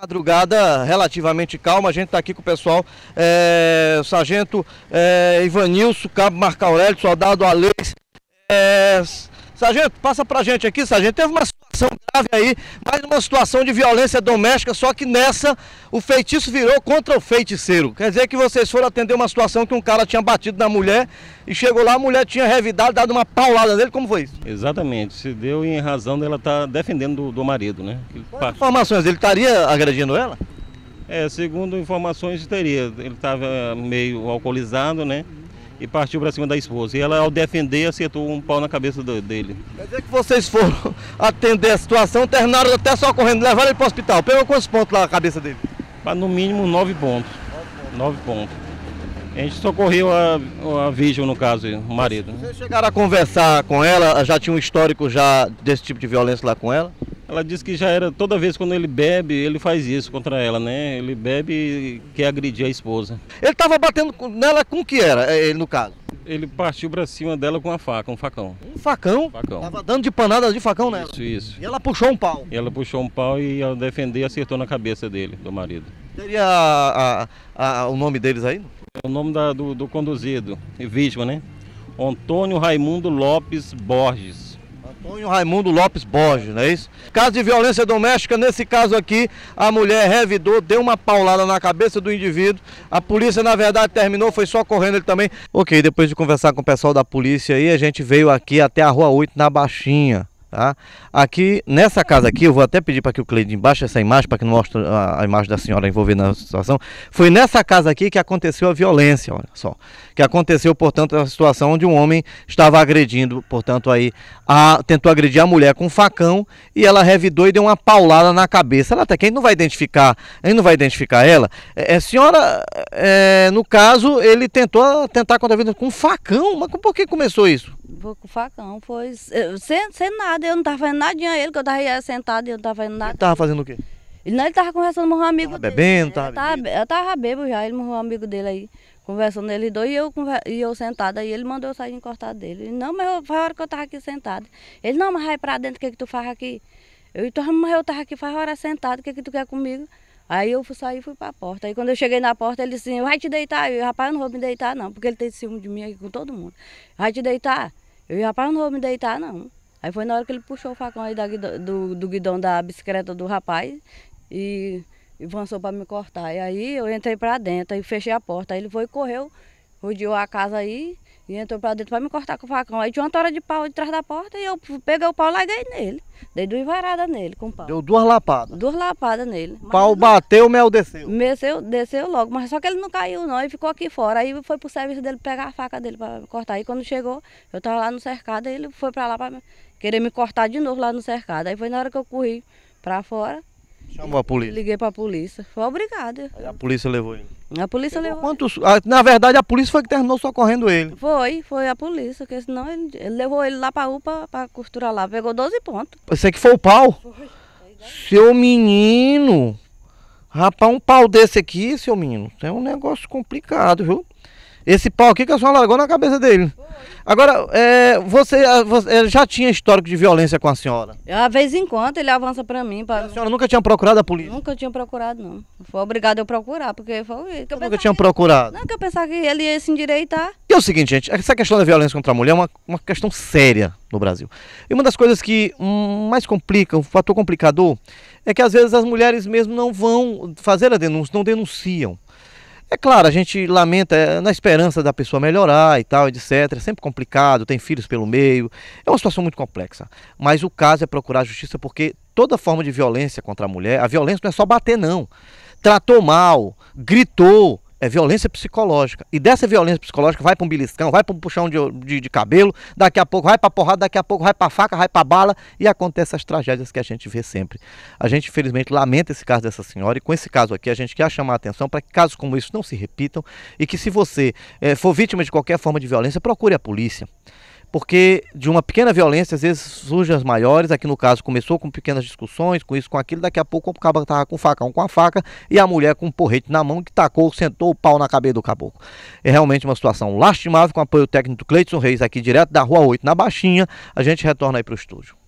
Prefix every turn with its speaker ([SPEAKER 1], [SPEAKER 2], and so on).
[SPEAKER 1] Madrugada relativamente calma, a gente está aqui com o pessoal, é, Sargento é, Ivanilson, Cabo Marca Aurélio, Soldado Alex. É, sargento, passa pra gente aqui, Sargento, teve uma situação grave aí, mais uma situação de violência doméstica, só que nessa o feitiço virou contra o feiticeiro. Quer dizer que vocês foram atender uma situação que um cara tinha batido na mulher e chegou lá, a mulher tinha revidado, dado uma paulada nele, como foi isso?
[SPEAKER 2] Exatamente, se deu em razão dela estar tá defendendo do, do marido, né? Quais informações, ele estaria agredindo ela? É, segundo informações, teria. Ele estava meio alcoolizado, né? e partiu para cima da esposa. E ela, ao defender, acertou um pau na cabeça dele. Quer
[SPEAKER 1] dizer que vocês foram atender a situação, terminaram até só correndo, levaram ele para o hospital. Pegou quantos pontos lá na cabeça dele? Mas no mínimo nove pontos. Nove pontos. A gente
[SPEAKER 2] socorreu a, a vítima, no caso, o marido. Vocês
[SPEAKER 1] chegaram a conversar com ela? Já tinha um histórico já desse tipo de violência lá com ela?
[SPEAKER 2] Ela disse que já era toda vez quando ele bebe, ele faz isso contra ela, né? Ele bebe e quer agredir a esposa. Ele estava batendo nela com o que era, eh, ele no caso? Ele partiu para cima dela com uma faca, um facão. Um facão? Facão.
[SPEAKER 1] Tava dando de panada de facão nela. Isso, isso. E ela puxou um pau.
[SPEAKER 2] E ela puxou um pau e ao defender acertou na cabeça dele, do marido. Teria a, a, a, o nome deles aí? É o nome da, do, do conduzido e vítima, né? Antônio Raimundo Lopes Borges
[SPEAKER 1] o Raimundo Lopes Borges, não é isso? Caso de violência doméstica, nesse caso aqui, a mulher revidou, deu uma paulada na cabeça do indivíduo. A polícia, na verdade, terminou, foi só correndo ele também. Ok, depois de conversar com o pessoal da polícia aí, a gente veio aqui até a Rua 8, na Baixinha. Tá? Aqui, nessa casa aqui, eu vou até pedir para que o Cleide embaixo essa imagem, para que não mostre a, a, imagem da senhora envolvida na situação. Foi nessa casa aqui que aconteceu a violência, olha só. Que aconteceu, portanto, a situação onde um homem estava agredindo, portanto, aí, a, tentou agredir a mulher com um facão e ela revidou e deu uma paulada na cabeça. Ela até quem não vai identificar, ele não vai identificar ela. É, é, senhora, é, no caso, ele tentou tentar contra a vida com um facão, mas por que começou isso?
[SPEAKER 3] Vou com o facão, foi. Eh, sem, sem nada, eu não tava fazendo nadinha ele, que eu tava sentado e eu não tava fazendo nada. Ele tava fazendo o quê? Ele, não, ele tava conversando com um amigo tava dele. Bebendo, tava bebendo? Tava, eu tava bebo já, ele morreu um amigo dele aí. Conversando ele dois e eu, e eu sentada. Aí ele mandou eu sair encostado dele. Ele, não, mas eu, foi a hora que eu tava aqui sentada. Ele, não, mas vai pra dentro, o que que tu faz aqui? Eu, então, mas eu tava aqui faz hora sentada, o que que tu quer comigo? Aí eu fui sair e fui para a porta. Aí quando eu cheguei na porta, ele disse, assim, vai te deitar. Eu, rapaz, eu não vou me deitar não, porque ele tem ciúme de mim aqui com todo mundo. Vai te deitar. Eu rapaz, não vou me deitar, não. Aí foi na hora que ele puxou o facão aí da, do, do guidão da bicicleta do rapaz e, e avançou para me cortar. E aí eu entrei para dentro e fechei a porta. Aí ele foi e correu, rodeou a casa aí e entrou pra dentro pra me cortar com o facão. Aí tinha uma tora de pau de trás da porta e eu peguei o pau e larguei nele. Dei duas varadas nele com o pau.
[SPEAKER 1] Deu duas lapadas?
[SPEAKER 3] Duas lapadas nele. O
[SPEAKER 1] pau não... bateu, o mel desceu?
[SPEAKER 3] Desceu, desceu logo, mas só que ele não caiu não, e ficou aqui fora. Aí foi pro serviço dele pegar a faca dele pra cortar. Aí quando chegou, eu tava lá no cercado, e ele foi pra lá pra querer me cortar de novo lá no cercado. Aí foi na hora que eu corri pra fora. Chamou a polícia? Liguei para a polícia. Foi obrigada. Aí a
[SPEAKER 1] polícia levou ele?
[SPEAKER 3] A polícia levou. Quantos...
[SPEAKER 1] Ah, na verdade, a polícia foi que terminou socorrendo ele.
[SPEAKER 3] Foi, foi a polícia, porque senão ele, ele levou ele lá para UPA para costurar lá. Pegou 12 pontos.
[SPEAKER 1] Você que foi o pau? Foi. Seu menino! Rapaz, um pau desse aqui, seu menino, é um negócio complicado, viu? Esse pau aqui que a senhora largou na cabeça dele. Agora, é, você, você, é, já tinha histórico de violência com a senhora?
[SPEAKER 3] Às vez em quando ele avança para mim. Pra... A senhora
[SPEAKER 1] nunca tinha procurado a polícia?
[SPEAKER 3] Nunca tinha procurado, não. Foi obrigado eu procurar, porque foi. Que eu nunca tinha que... procurado? Não, que eu pensava que ele ia se endireitar.
[SPEAKER 1] E é o seguinte, gente, essa questão da violência contra a mulher é uma, uma questão séria no Brasil. E uma das coisas que hum, mais complica, um fator complicador, é que às vezes as mulheres mesmo não vão fazer a denúncia, não denunciam. É claro, a gente lamenta é, na esperança da pessoa melhorar e tal, etc. É sempre complicado, tem filhos pelo meio. É uma situação muito complexa. Mas o caso é procurar justiça porque toda forma de violência contra a mulher, a violência não é só bater, não. Tratou mal, gritou, é violência psicológica. E dessa violência psicológica vai para um beliscão, vai para um puxão de, de, de, cabelo, daqui a pouco vai para porrada, daqui a pouco vai para faca, vai para bala e acontecem as tragédias que a gente vê sempre. A gente, infelizmente, lamenta esse caso dessa senhora e com esse caso aqui a gente quer chamar a atenção para que casos como isso não se repitam e que se você é, for vítima de qualquer forma de violência, procure a polícia porque de uma pequena violência às vezes surgem as maiores. Aqui no caso começou com pequenas discussões, com isso, com aquilo. Daqui a pouco o cabra tava com o facão com a faca e a mulher com um porrete na mão que tacou, sentou o pau na cabeça do caboclo. É realmente uma situação lastimável com apoio técnico do Cleiton Reis aqui direto da Rua 8 na Baixinha. A gente retorna aí para o estúdio.